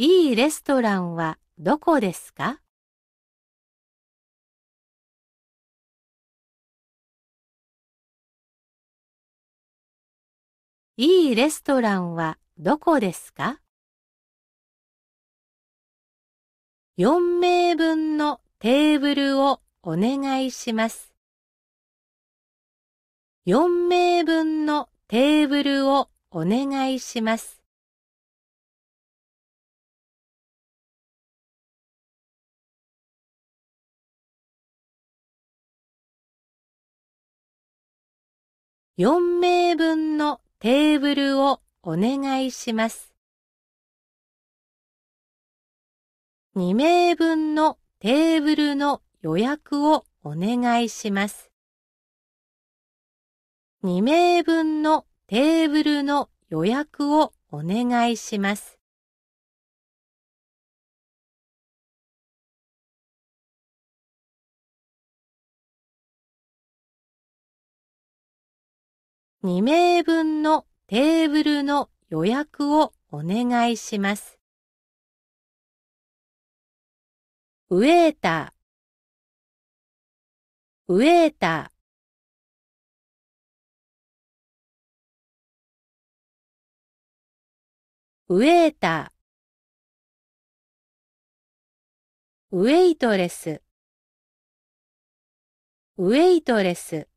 いいレストランはどこですかいいレストランはどこですか ?4 名分のテーブルをお願いします。4名分のテーブルをお願いします。4名分のテーブルをお願いします。2名分のテーブルの予約をお願いします。2名分のテーブルの予約をお願いします。2名分のテーブルの予約をお願いします。ウェーターウェーターウェーターウェイトレスウェイトレス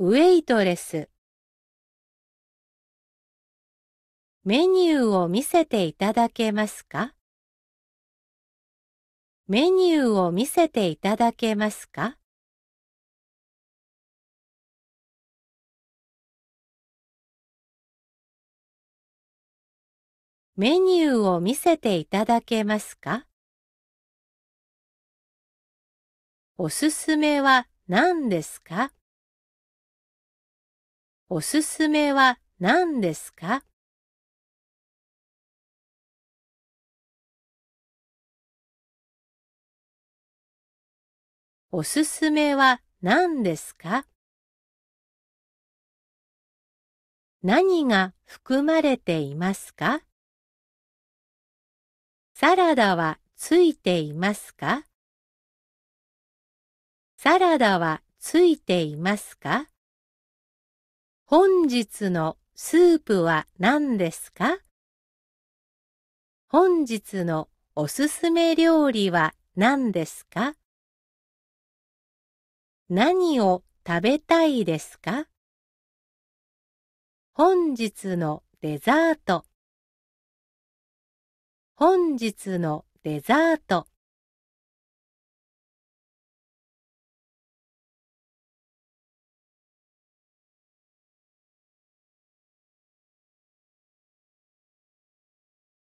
ウェイトレス。メニューを見せていただけますかメニューを見せていただけますかメニューを見せていただけますかおすすめは何ですかおすすめは何ですかおすすめは何ですか何が含まれていますかサラダはついていますかサラダはついていますか本日のスープは何ですか本日のおすすめ料理は何ですか何を食べたいですか本日のデザート本日のデザート